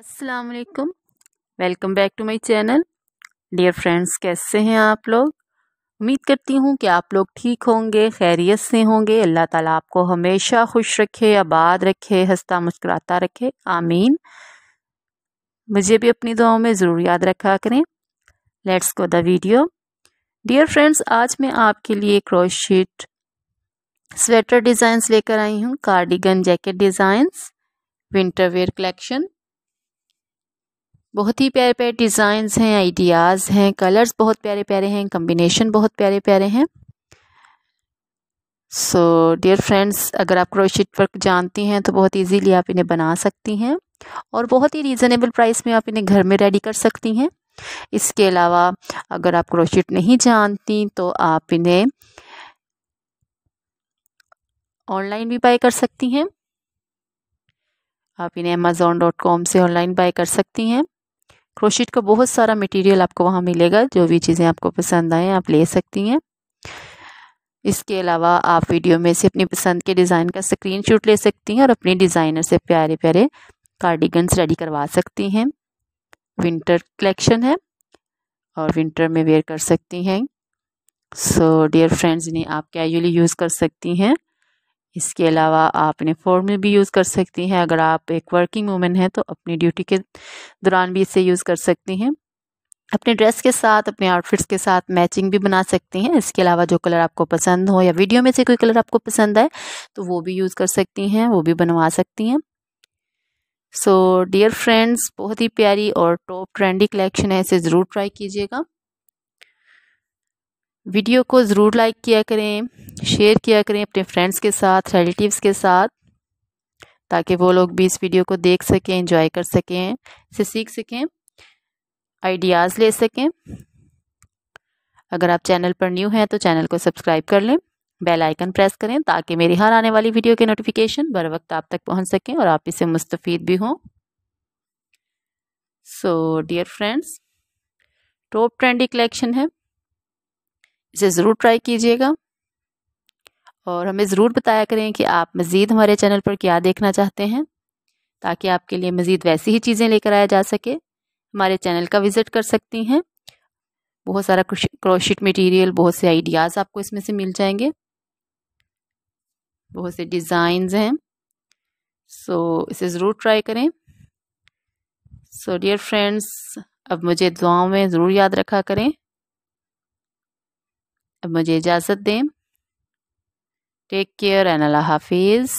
अस्सलाम welcome back to my channel dear friends कैसे हैं आप लोग उम्मीद करती हूँ कि आप लोग ठीक होंगे खैरियत से होंगे अल्लाह ताला आपको हमेशा खुश रखे आबाद रखे हंसता मुस्कुराता रखे आमीन मुझे भी अपनी दुआओं में ज़रूर याद रखा करें let's go the video dear friends आज मैं आपके लिए क्रोशीट स्वेटर डिज़ाइंस लेकर आई हूँ cardigan jacket designs winter wear collection बहुत ही प्यारे प्यारे डिज़ाइंस हैं आइडियाज़ हैं कलर्स बहुत प्यारे प्यारे हैं कम्बिनेशन बहुत प्यारे प्यारे हैं सो डियर फ्रेंड्स अगर आप क्रोशिट वर्क जानती हैं तो बहुत इजीली आप इन्हें बना सकती हैं और बहुत ही रीज़नेबल प्राइस में आप इन्हें घर में रेडी कर सकती हैं इसके अलावा अगर आप क्रोशिट नहीं जानती तो आप इन्हें ऑनलाइन भी बाय कर सकती हैं आप इन्हें अमेज़ोन डॉट कॉम से ऑनलाइन बाय कर सकती हैं क्रोशिट का बहुत सारा मटेरियल आपको वहाँ मिलेगा जो भी चीज़ें आपको पसंद आएँ आप ले सकती हैं इसके अलावा आप वीडियो में से अपनी पसंद के डिज़ाइन का स्क्रीन ले सकती हैं और अपने डिज़ाइनर से प्यारे प्यारे कार्डिगन्स रेडी करवा सकती हैं विंटर कलेक्शन है और विंटर में वेयर कर सकती हैं सो डियर फ्रेंड्स इन्हें आप कैजुअली यूज़ कर सकती हैं इसके अलावा आप यूनिफॉर्म में भी यूज़ कर सकती हैं अगर आप एक वर्किंग वूमेन हैं तो अपनी ड्यूटी के दौरान भी इसे यूज़ कर सकती हैं अपने ड्रेस के साथ अपने आउटफिट्स के साथ मैचिंग भी बना सकती हैं इसके अलावा जो कलर आपको पसंद हो या वीडियो में से कोई कलर आपको पसंद आए तो वो भी यूज़ कर सकती हैं वो भी बनवा सकती हैं सो डियर फ्रेंड्स बहुत ही प्यारी और टॉप ट्रेंडी कलेक्शन है इसे ज़रूर ट्राई कीजिएगा वीडियो को ज़रूर लाइक किया करें शेयर किया करें अपने फ्रेंड्स के साथ रिलेटिव्स के साथ ताकि वो लोग भी इस वीडियो को देख सकें इंजॉय कर सकें इसे सीख सकें आइडियाज़ ले सकें अगर आप चैनल पर न्यू हैं तो चैनल को सब्सक्राइब कर लें बेल आइकन प्रेस करें ताकि मेरी हर आने वाली वीडियो के नोटिफिकेशन बर वक्त आप तक पहुंच सकें और आप इसे मुस्तफ़ भी हों so dear friends top trendy collection है इसे ज़रूर ट्राई कीजिएगा और हमें ज़रूर बताया करें कि आप मज़ीद हमारे चैनल पर क्या देखना चाहते हैं ताकि आपके लिए मज़ीद वैसी ही चीज़ें लेकर आया जा सके हमारे चैनल का विज़िट कर सकती हैं बहुत सारा क्रोशिट मटेरियल बहुत से आइडियाज़ आपको इसमें से मिल जाएंगे बहुत से डिज़ाइंस हैं सो इसे ज़रूर ट्राई करें सो डियर फ्रेंड्स अब मुझे दुआओं में ज़रूर याद रखा करें अब मुझे इजाज़त दें टेक केयर एंड अल्लाह हाफिज़